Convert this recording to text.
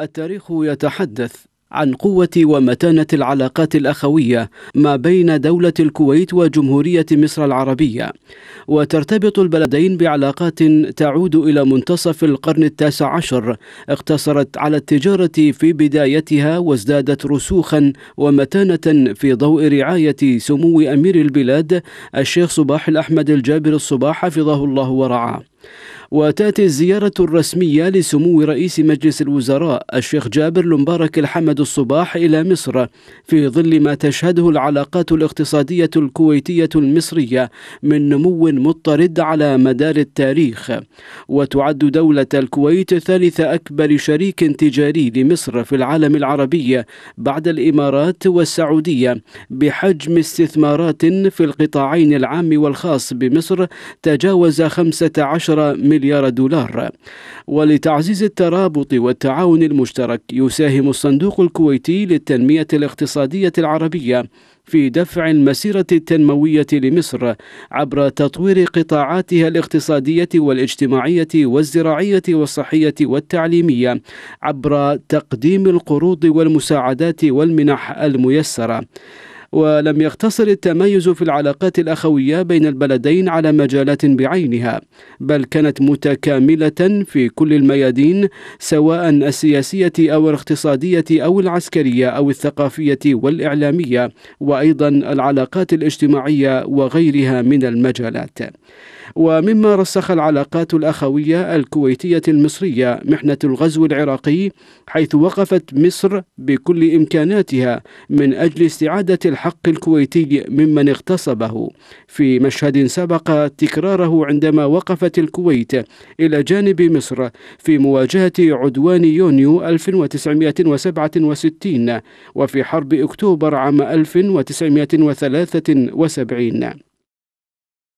التاريخ يتحدث عن قوة ومتانة العلاقات الأخوية ما بين دولة الكويت وجمهورية مصر العربية، وترتبط البلدين بعلاقات تعود إلى منتصف القرن التاسع عشر، اقتصرت على التجارة في بدايتها وازدادت رسوخا ومتانة في ضوء رعاية سمو أمير البلاد الشيخ صباح الأحمد الجابر الصباح حفظه الله ورعاه. وتأتي الزيارة الرسمية لسمو رئيس مجلس الوزراء الشيخ جابر المبارك الحمد الصباح إلى مصر في ظل ما تشهده العلاقات الاقتصادية الكويتية المصرية من نمو مضطرد على مدار التاريخ وتعد دولة الكويت ثالث أكبر شريك تجاري لمصر في العالم العربي بعد الإمارات والسعودية بحجم استثمارات في القطاعين العام والخاص بمصر تجاوز 15 مليون مليار دولار ولتعزيز الترابط والتعاون المشترك يساهم الصندوق الكويتي للتنمية الاقتصادية العربية في دفع المسيرة التنموية لمصر عبر تطوير قطاعاتها الاقتصادية والاجتماعية والزراعية والصحية والتعليمية عبر تقديم القروض والمساعدات والمنح الميسرة. ولم يقتصر التميز في العلاقات الأخوية بين البلدين على مجالات بعينها بل كانت متكاملة في كل الميادين سواء السياسية أو الاقتصادية أو العسكرية أو الثقافية والإعلامية وأيضا العلاقات الاجتماعية وغيرها من المجالات ومما رسخ العلاقات الأخوية الكويتية المصرية محنة الغزو العراقي حيث وقفت مصر بكل إمكاناتها من أجل استعادة الحق الحق الكويتي ممن اغتصبه في مشهد سبق تكراره عندما وقفت الكويت إلى جانب مصر في مواجهة عدوان يونيو 1967 وفي حرب أكتوبر عام 1973